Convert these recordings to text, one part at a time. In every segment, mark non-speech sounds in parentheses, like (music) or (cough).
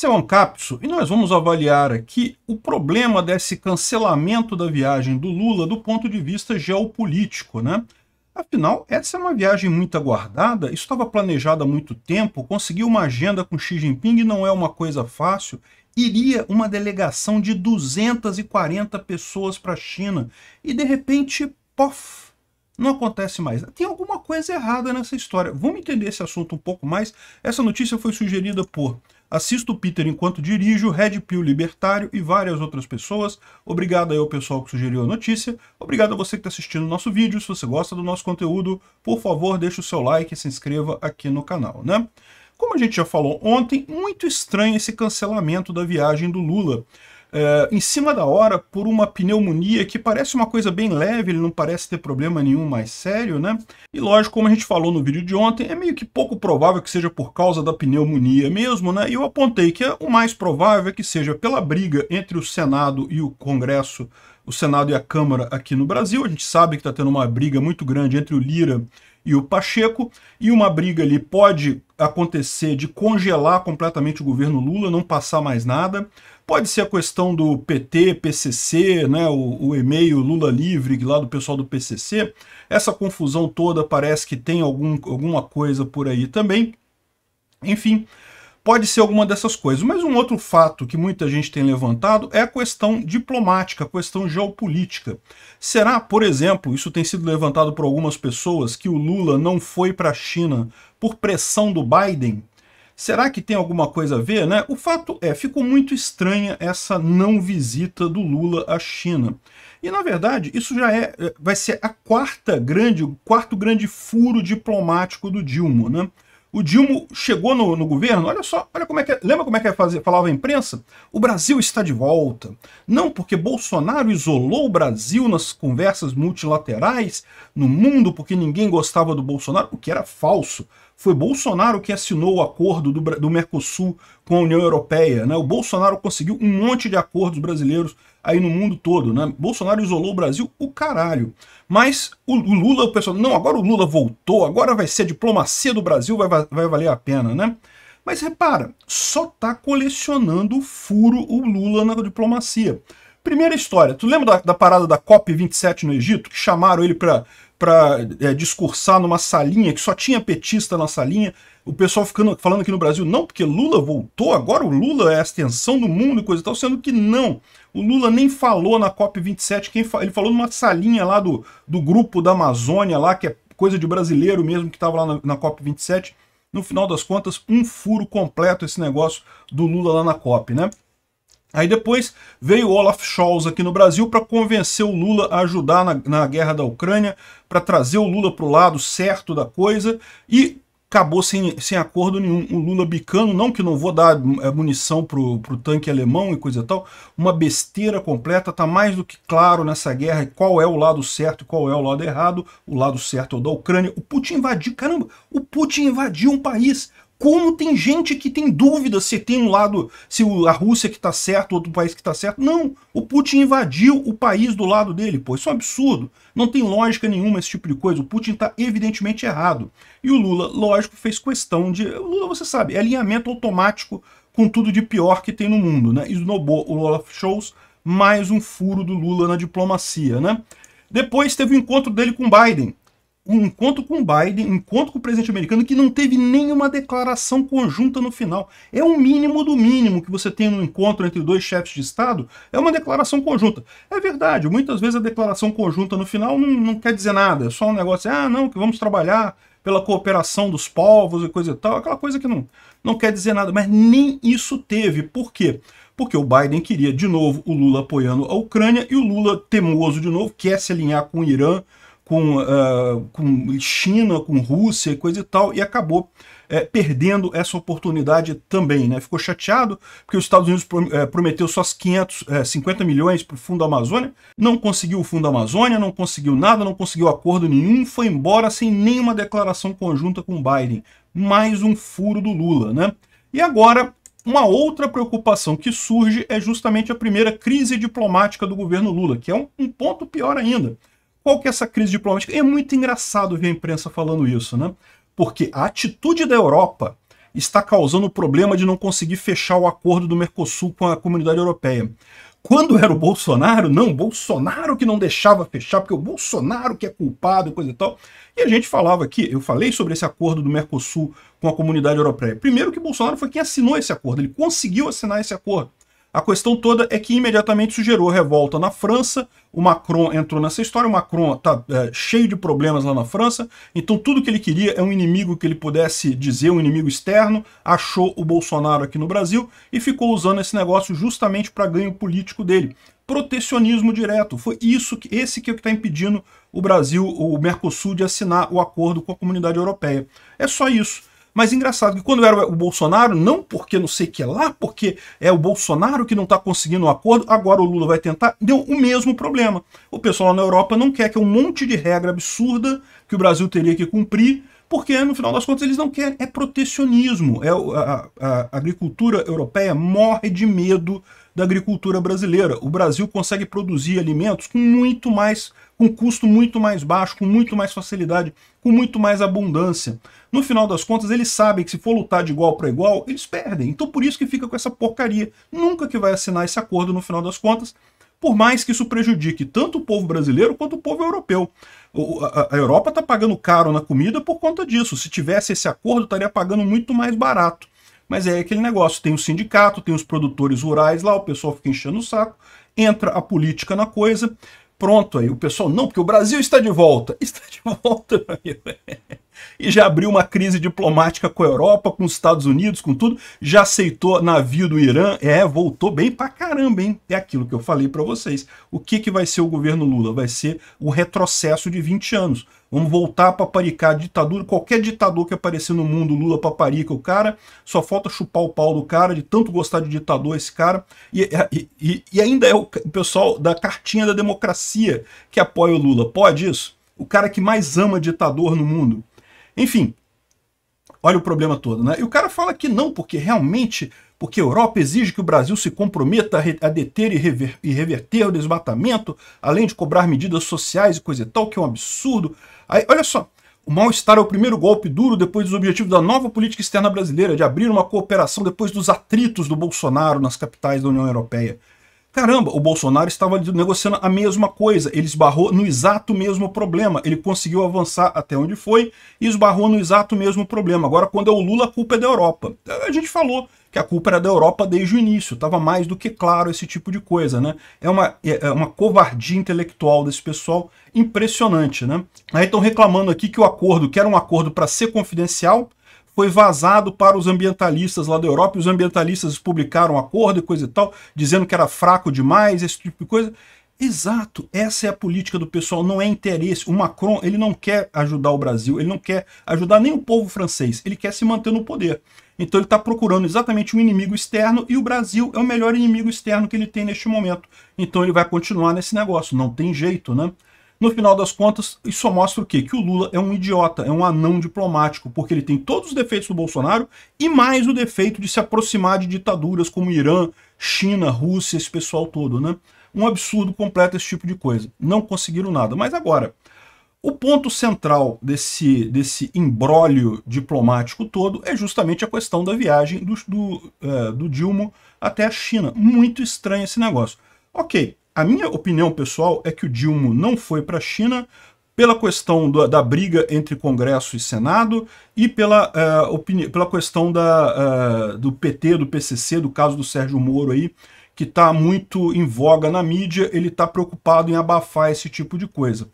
Esse é o Ancapso e nós vamos avaliar aqui o problema desse cancelamento da viagem do Lula do ponto de vista geopolítico, né? Afinal, essa é uma viagem muito aguardada, isso estava planejado há muito tempo, conseguir uma agenda com Xi Jinping não é uma coisa fácil. Iria uma delegação de 240 pessoas para a China e de repente, pof, não acontece mais. Tem alguma coisa errada nessa história. Vamos entender esse assunto um pouco mais. Essa notícia foi sugerida por Assisto o Peter enquanto dirijo, Red Pill Libertário e várias outras pessoas. Obrigado aí ao pessoal que sugeriu a notícia. Obrigado a você que está assistindo o nosso vídeo. Se você gosta do nosso conteúdo, por favor, deixe o seu like e se inscreva aqui no canal, né? Como a gente já falou ontem, muito estranho esse cancelamento da viagem do Lula uh, em cima da hora por uma pneumonia que parece uma coisa bem leve, ele não parece ter problema nenhum mais sério, né? E lógico, como a gente falou no vídeo de ontem, é meio que pouco provável que seja por causa da pneumonia mesmo, né? E eu apontei que o mais provável é que seja pela briga entre o Senado e o Congresso o Senado e a Câmara aqui no Brasil. A gente sabe que está tendo uma briga muito grande entre o Lira e o Pacheco, e uma briga ali pode acontecer de congelar completamente o governo Lula, não passar mais nada. Pode ser a questão do PT, PCC, né, o, o e-mail Lula Livre lá do pessoal do PCC. Essa confusão toda parece que tem algum, alguma coisa por aí também. Enfim, Pode ser alguma dessas coisas. Mas um outro fato que muita gente tem levantado é a questão diplomática, a questão geopolítica. Será, por exemplo, isso tem sido levantado por algumas pessoas, que o Lula não foi para a China por pressão do Biden? Será que tem alguma coisa a ver, né? O fato é, ficou muito estranha essa não visita do Lula à China. E na verdade, isso já é, é vai ser a quarta grande, o quarto grande furo diplomático do Dilma, né? O Dilma chegou no, no, governo, olha só, olha como é que é, lembra como é que é falava a imprensa? O Brasil está de volta. Não porque Bolsonaro isolou o Brasil nas conversas multilaterais no mundo porque ninguém gostava do Bolsonaro, o que era falso. Foi Bolsonaro que assinou o acordo do, do Mercosul com a União Europeia. Né? O Bolsonaro conseguiu um monte de acordos brasileiros aí no mundo todo, né? Bolsonaro isolou o Brasil o caralho. Mas o, o Lula, o pessoal, não, agora o Lula voltou, agora vai ser a diplomacia do Brasil, vai, vai valer a pena, né? Mas repara, só tá colecionando furo o Lula na diplomacia. Primeira história, tu lembra da, da parada da COP27 no Egito, que chamaram ele para para é, discursar numa salinha que só tinha petista na salinha, o pessoal ficando, falando aqui no Brasil, não, porque Lula voltou, agora o Lula é a extensão do mundo e coisa e tal, sendo que não. O Lula nem falou na COP27, quem fa... ele falou numa salinha lá do, do grupo da Amazônia, lá que é coisa de brasileiro mesmo, que estava lá na, na COP27. No final das contas, um furo completo esse negócio do Lula lá na COP, né? Aí depois veio Olaf Scholz aqui no Brasil para convencer o Lula a ajudar na, na guerra da Ucrânia, para trazer o Lula para o lado certo da coisa e acabou sem, sem acordo nenhum. O Lula bicando, não que não vou dar é, munição para o tanque alemão e coisa e tal, uma besteira completa, está mais do que claro nessa guerra qual é o lado certo e qual é o lado errado. O lado certo é o da Ucrânia. O Putin invadiu, caramba, o Putin invadiu um país como tem gente que tem dúvida se tem um lado, se a Rússia que está certo, outro país que está certo. Não, o Putin invadiu o país do lado dele, pô, isso é um absurdo. Não tem lógica nenhuma esse tipo de coisa. O Putin está evidentemente errado. E o Lula, lógico, fez questão de. O Lula, você sabe, é alinhamento automático com tudo de pior que tem no mundo, né? Snobou o Lula Scholz, mais um furo do Lula na diplomacia, né? Depois teve o encontro dele com Biden um encontro com o Biden, um encontro com o presidente americano, que não teve nenhuma declaração conjunta no final. É o mínimo do mínimo que você tem no encontro entre dois chefes de Estado, é uma declaração conjunta. É verdade, muitas vezes a declaração conjunta no final não, não quer dizer nada, é só um negócio, assim, ah, não, que vamos trabalhar pela cooperação dos povos e coisa e tal, aquela coisa que não, não quer dizer nada, mas nem isso teve. Por quê? porque o Biden queria de novo o Lula apoiando a Ucrânia e o Lula, temoso de novo, quer se alinhar com o Irã, com, uh, com China, com Rússia e coisa e tal, e acabou é, perdendo essa oportunidade também. Né? Ficou chateado porque os Estados Unidos é, prometeu só 550 é, milhões para o Fundo Amazônia, não conseguiu o Fundo Amazônia, não conseguiu nada, não conseguiu acordo nenhum, foi embora sem nenhuma declaração conjunta com Biden. Mais um furo do Lula. Né? E agora uma outra preocupação que surge é justamente a primeira crise diplomática do governo Lula, que é um, um ponto pior ainda. Qual que é essa crise diplomática? É muito engraçado ver a imprensa falando isso, né? Porque a atitude da Europa está causando o problema de não conseguir fechar o acordo do Mercosul com a comunidade europeia. Quando era o Bolsonaro, não, Bolsonaro que não deixava fechar, porque o Bolsonaro que é culpado e coisa e tal. E a gente falava aqui, eu falei sobre esse acordo do Mercosul com a comunidade europeia. Primeiro que Bolsonaro foi quem assinou esse acordo, ele conseguiu assinar esse acordo. A questão toda é que imediatamente isso gerou revolta na França, o Macron entrou nessa história, o Macron está é, cheio de problemas lá na França, então tudo que ele queria é um inimigo que ele pudesse dizer, um inimigo externo, achou o Bolsonaro aqui no Brasil e ficou usando esse negócio justamente para ganho político dele. Protecionismo direto, foi isso que esse que é está impedindo o Brasil, o Mercosul, de assinar o acordo com a comunidade europeia. É só isso. Mas engraçado que quando era o Bolsonaro, não porque não sei o que é lá, porque é o Bolsonaro que não está conseguindo um acordo, agora o Lula vai tentar, deu o mesmo problema. O pessoal lá na Europa não quer que é um monte de regra absurda que o Brasil teria que cumprir porque no final das contas eles não querem, é protecionismo. É, a, a, a agricultura europeia morre de medo da agricultura brasileira. O Brasil consegue produzir alimentos com muito mais, com custo muito mais baixo, com muito mais facilidade, com muito mais abundância. No final das contas, eles sabem que se for lutar de igual para igual, eles perdem. Então por isso que fica com essa porcaria. Nunca que vai assinar esse acordo no final das contas, por mais que isso prejudique tanto o povo brasileiro quanto o povo europeu a Europa está pagando caro na comida por conta disso. Se tivesse esse acordo, estaria pagando muito mais barato. Mas é aquele negócio: tem o sindicato, tem os produtores rurais lá, o pessoal fica enchendo o saco, entra a política na coisa pronto aí. O pessoal, não, porque o Brasil está de volta. (laughs) Está de volta, E já abriu uma crise diplomática com a Europa, com os Estados Unidos, com tudo. Já aceitou navio do Irã. É, voltou bem pra caramba, hein? É aquilo que eu falei para vocês. O que, que vai ser o governo Lula? Vai ser o retrocesso de 20 anos. Vamos voltar a paparicar a ditadura. Qualquer ditador que aparecer no mundo, Lula paparica o cara. Só falta chupar o pau do cara, de tanto gostar de ditador esse cara. E, e, e ainda é o pessoal da cartinha da democracia que apoia o Lula. Pode isso? O cara que mais ama ditador no mundo. Enfim, olha o problema todo, né? E o cara fala que não, porque realmente porque a Europa exige que o Brasil se comprometa a deter e reverter o desmatamento, além de cobrar medidas sociais e coisa e tal, que é um absurdo. Aí, olha só, o mal-estar é o primeiro golpe duro depois dos objetivos da nova política externa brasileira, de abrir uma cooperação depois dos atritos do Bolsonaro nas capitais da União Europeia. Caramba, o Bolsonaro estava negociando a mesma coisa, ele esbarrou no exato mesmo problema, ele conseguiu avançar até onde foi e esbarrou no exato mesmo problema. Agora, quando é o Lula, a culpa é da Europa. A gente falou que a culpa era da Europa desde o início. Estava mais do que claro esse tipo de coisa, né? É uma, é, é uma covardia intelectual desse pessoal impressionante, né? Aí estão reclamando aqui que o acordo, que era um acordo para ser confidencial, foi vazado para os ambientalistas lá da Europa, e os ambientalistas publicaram um acordo e coisa e tal, dizendo que era fraco demais, esse tipo de coisa. Exato, essa é a política do pessoal, não é interesse. O Macron, ele não quer ajudar o Brasil, ele não quer ajudar nem o povo francês, ele quer se manter no poder. Então ele está procurando exatamente um inimigo externo e o Brasil é o melhor inimigo externo que ele tem neste momento. Então ele vai continuar nesse negócio, não tem jeito, né? No final das contas, isso só mostra o quê? Que o Lula é um idiota, é um anão diplomático, porque ele tem todos os defeitos do Bolsonaro e mais o defeito de se aproximar de ditaduras como Irã, China, Rússia, esse pessoal todo, né? Um absurdo completo esse tipo de coisa. Não conseguiram nada. Mas agora, o ponto central desse, desse imbróglio diplomático todo é justamente a questão da viagem do, do, uh, do Dilma até a China. Muito estranho esse negócio. Ok, a minha opinião pessoal é que o Dilma não foi para a China pela questão da briga entre Congresso e Senado e pela, uh, pela questão da, uh, do PT, do PCC, do caso do Sérgio Moro aí, que está muito em voga na mídia, ele está preocupado em abafar esse tipo de coisa.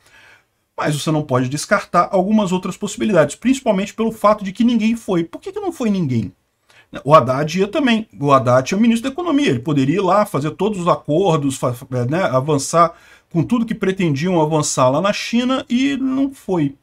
Mas você não pode descartar algumas outras possibilidades, principalmente pelo fato de que ninguém foi. Por que, que não foi ninguém? O Haddad ia também. O Haddad é o ministro da Economia. Ele poderia ir lá fazer todos os acordos, é, né, avançar com tudo que pretendiam avançar lá na China e não foi.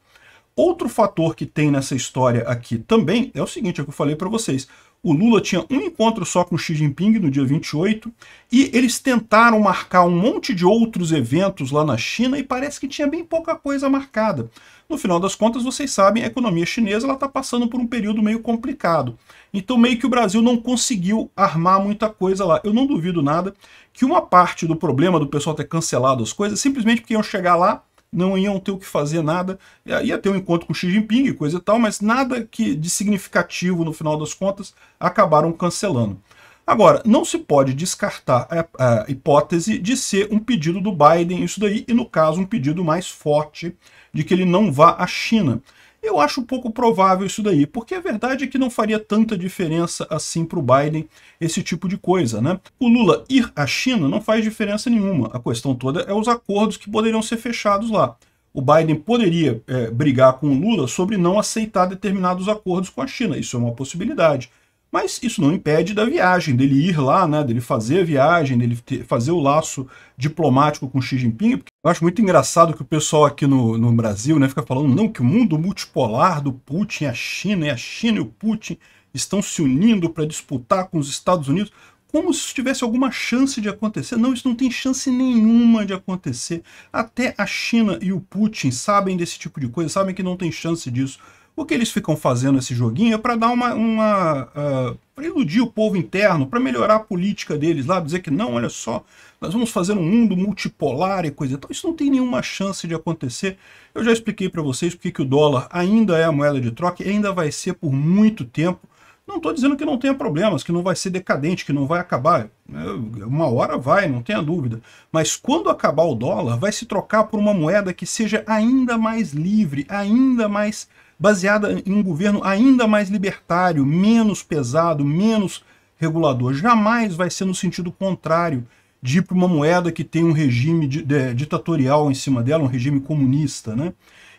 Outro fator que tem nessa história aqui também é o seguinte: é que eu falei para vocês. O Lula tinha um encontro só com Xi Jinping no dia 28 e eles tentaram marcar um monte de outros eventos lá na China e parece que tinha bem pouca coisa marcada. No final das contas, vocês sabem, a economia chinesa está passando por um período meio complicado. Então meio que o Brasil não conseguiu armar muita coisa lá. Eu não duvido nada que uma parte do problema do pessoal ter cancelado as coisas simplesmente porque iam chegar lá não iam ter o que fazer nada, ia ter um encontro com Xi Jinping e coisa e tal, mas nada que de significativo no final das contas acabaram cancelando. Agora, não se pode descartar a, a hipótese de ser um pedido do Biden isso daí, e no caso um pedido mais forte de que ele não vá à China. Eu acho pouco provável isso daí, porque a verdade é que não faria tanta diferença assim para o Biden esse tipo de coisa, né? O Lula ir à China não faz diferença nenhuma. A questão toda é os acordos que poderiam ser fechados lá. O Biden poderia é, brigar com o Lula sobre não aceitar determinados acordos com a China. Isso é uma possibilidade. Mas isso não impede da viagem, dele ir lá, né, dele fazer a viagem, dele ter, fazer o laço diplomático com Xi Jinping. Eu acho muito engraçado que o pessoal aqui no, no Brasil né, fica falando não que o mundo multipolar do Putin, a China, e a China e o Putin estão se unindo para disputar com os Estados Unidos como se isso tivesse alguma chance de acontecer. Não, isso não tem chance nenhuma de acontecer. Até a China e o Putin sabem desse tipo de coisa, sabem que não tem chance disso. O que eles ficam fazendo esse joguinho é para dar uma. uma uh, ah, para iludir o povo interno, para melhorar a política deles lá, dizer que não, olha só, nós vamos fazer um mundo multipolar e coisa. Então isso não tem nenhuma chance de acontecer. Eu já expliquei para vocês porque que o dólar ainda é a moeda de troca e ainda vai ser por muito tempo. Não estou dizendo que não tenha problemas, que não vai ser decadente, que não vai acabar. É, uma hora vai, não tenha dúvida. Mas quando acabar o dólar, vai se trocar por uma moeda que seja ainda mais livre, ainda mais baseada em um governo ainda mais libertário, menos pesado, menos regulador. Jamais vai ser no sentido contrário de ir para uma moeda que tem um regime de, de, ditatorial em cima dela, um regime comunista, né?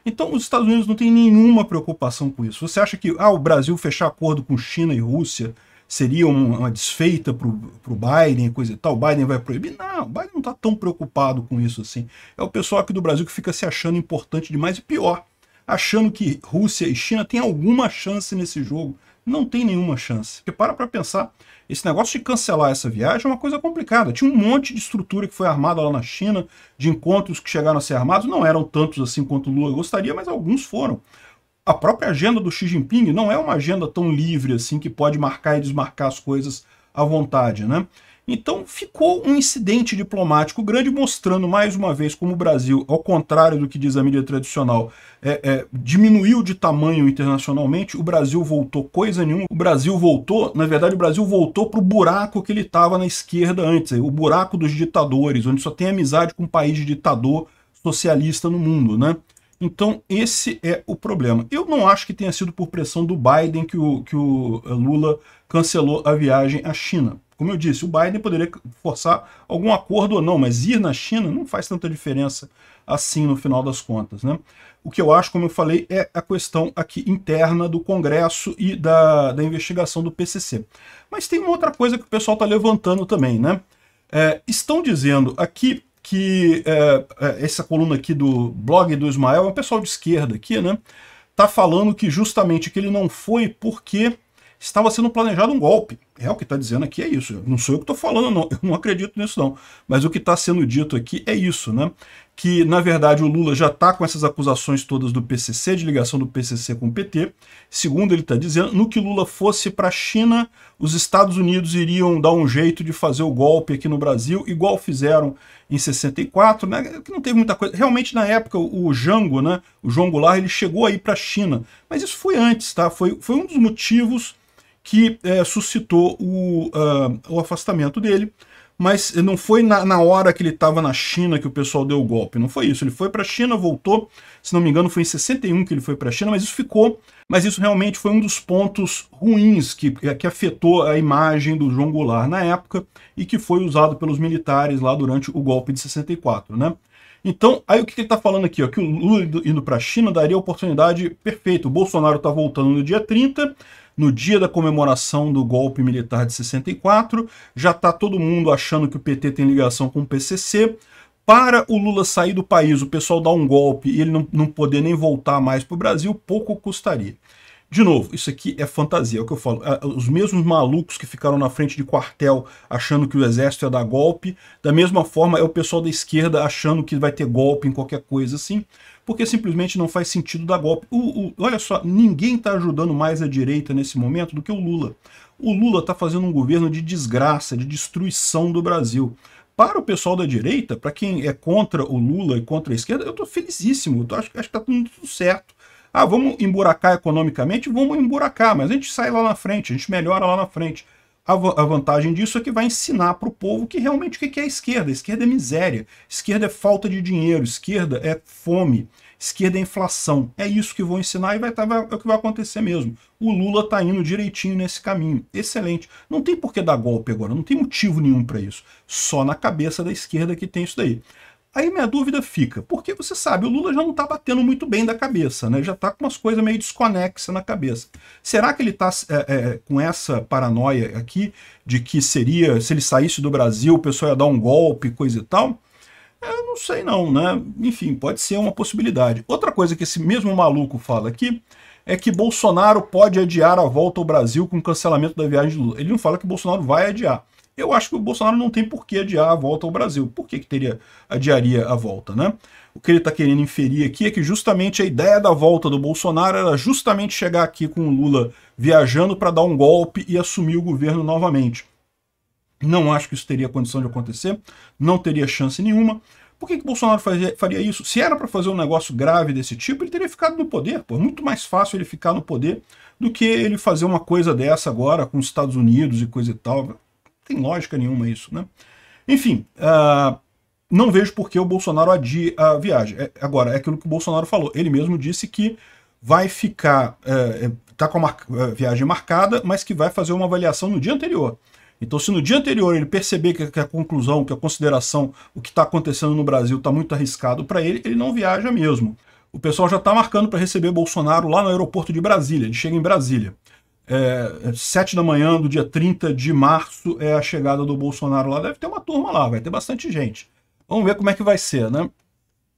Então os Estados Unidos não têm nenhuma preocupação com isso. Você acha que ah, o Brasil fechar acordo com China e Rússia seria uma, uma desfeita para o Biden, e coisa e tal, o Biden vai proibir? Não, o Biden não está tão preocupado com isso assim. É o pessoal aqui do Brasil que fica se achando importante demais e pior achando que Rússia e China têm alguma chance nesse jogo. Não tem nenhuma chance. Porque para para pensar, esse negócio de cancelar essa viagem é uma coisa complicada. Tinha um monte de estrutura que foi armada lá na China, de encontros que chegaram a ser armados, não eram tantos assim quanto Lula gostaria, mas alguns foram. A própria agenda do Xi Jinping não é uma agenda tão livre assim que pode marcar e desmarcar as coisas à vontade, né? Então ficou um incidente diplomático grande, mostrando mais uma vez como o Brasil, ao contrário do que diz a mídia tradicional, é, é, diminuiu de tamanho internacionalmente. O Brasil voltou coisa nenhuma. O Brasil voltou, na verdade, o Brasil voltou para o buraco que ele estava na esquerda antes o buraco dos ditadores, onde só tem amizade com um país de ditador socialista no mundo, né? Então, esse é o problema. Eu não acho que tenha sido por pressão do Biden que o, que o eh, Lula cancelou a viagem à China. Como eu disse, o Biden poderia forçar algum acordo ou não, mas ir na China não faz tanta diferença assim no final das contas. Né? O que eu acho, como eu falei, é a questão aqui interna do Congresso e da, da investigação do PCC. Mas tem uma outra coisa que o pessoal está levantando também. Né? É, estão dizendo aqui que é, é, essa coluna aqui do blog do Ismael, é um pessoal de esquerda aqui, né? Tá falando que justamente que ele não foi porque estava sendo planejado um golpe. É o que está dizendo aqui, é isso. Não sou eu que estou falando, não. Eu não acredito nisso, não. Mas o que está sendo dito aqui é isso, né? Que, na verdade, o Lula já está com essas acusações todas do PCC, de ligação do PCC com o PT. Segundo ele está dizendo, no que Lula fosse para a China, os Estados Unidos iriam dar um jeito de fazer o golpe aqui no Brasil, igual fizeram em 64, né? Que não teve muita coisa. Realmente, na época, o Jango, né? O João Goulart, ele chegou aí para a China. Mas isso foi antes, tá? Foi, foi um dos motivos que é, suscitou o, uh, o afastamento dele. Mas não foi na, na hora que ele estava na China que o pessoal deu o golpe, não foi isso. Ele foi para a China, voltou, se não me engano foi em 61 que ele foi para a China, mas isso ficou. Mas isso realmente foi um dos pontos ruins que, que afetou a imagem do João Goulart na época e que foi usado pelos militares lá durante o golpe de 64, né? Então, aí o que ele está falando aqui? Ó, que o Lula indo para a China daria a oportunidade perfeita. O Bolsonaro está voltando no dia 30, no dia da comemoração do golpe militar de 64. Já está todo mundo achando que o PT tem ligação com o PCC. Para o Lula sair do país, o pessoal dar um golpe e ele não, não poder nem voltar mais para o Brasil, pouco custaria. De novo, isso aqui é fantasia, é o que eu falo. Os mesmos malucos que ficaram na frente de quartel achando que o exército ia dar golpe, da mesma forma é o pessoal da esquerda achando que vai ter golpe em qualquer coisa assim, porque simplesmente não faz sentido dar golpe. O, o, olha só, ninguém está ajudando mais a direita nesse momento do que o Lula. O Lula está fazendo um governo de desgraça, de destruição do Brasil. Para o pessoal da direita, para quem é contra o Lula e contra a esquerda, eu estou felizíssimo, eu tô, acho, acho que está tudo certo ah, vamos emburacar economicamente? Vamos emburacar, mas a gente sai lá na frente, a gente melhora lá na frente. A, vantagem disso é que vai ensinar para o povo que realmente o que, é a esquerda. A esquerda é miséria, esquerda é falta de dinheiro, esquerda é fome, esquerda é inflação. É isso que vão ensinar e vai tá, vai, é o que vai acontecer mesmo. O Lula está indo direitinho nesse caminho. Excelente. Não tem por que dar golpe agora, não tem motivo nenhum para isso. Só na cabeça da esquerda que tem isso daí. Aí minha dúvida fica, porque você sabe, o Lula já não está batendo muito bem da cabeça, né? Já está com umas coisas meio desconexas na cabeça. Será que ele está é, é, é, com essa paranoia aqui de que seria, se ele saísse do Brasil, o pessoal ia dar um golpe, coisa e tal? É, eu não sei não, né? Enfim, pode ser uma possibilidade. Outra coisa que esse mesmo maluco fala aqui é que Bolsonaro pode adiar a volta ao Brasil com cancelamento da viagem de Lula. Ele não fala que Bolsonaro vai adiar. Eu acho que o Bolsonaro não tem por que adiar a volta ao Brasil. Por que, que teria, adiaria a volta, né? O que ele está querendo inferir aqui é que justamente a ideia da volta do Bolsonaro era justamente chegar aqui com o Lula viajando para dar um golpe e assumir o governo novamente. Não acho que isso teria condição de acontecer, não teria chance nenhuma. Por que, que Bolsonaro fazia, faria isso? Se era para fazer um negócio grave desse tipo, ele teria ficado no poder. Pô. É muito mais fácil ele ficar no poder do que ele fazer uma coisa dessa agora com os Estados Unidos e coisa e tal tem lógica nenhuma isso, né? Enfim, uh, não vejo por que o Bolsonaro adie a viagem. É, agora, é aquilo que o Bolsonaro falou. Ele mesmo disse que vai ficar, está é, é, com a, mar, é, viagem marcada, mas que vai fazer uma avaliação no dia anterior. Então, se no dia anterior ele perceber que, a conclusão, que a consideração, o que está acontecendo no Brasil está muito arriscado para ele, ele não viaja mesmo. O pessoal já está marcando para receber Bolsonaro lá no aeroporto de Brasília. Ele chega em Brasília é, 7 da manhã do dia 30 de março é a chegada do Bolsonaro lá. Deve ter uma turma lá, vai ter bastante gente. Vamos ver como é que vai ser, né?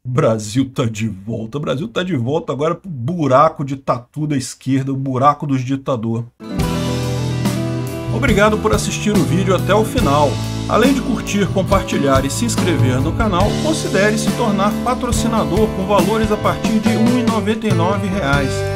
Brasil tá de volta. Brasil tá de volta agora pro buraco de tatu da esquerda, o buraco dos ditador. Obrigado por assistir o vídeo até o final. Além de curtir, compartilhar e se inscrever no canal, considere se tornar patrocinador com valores a partir de R$ 1,99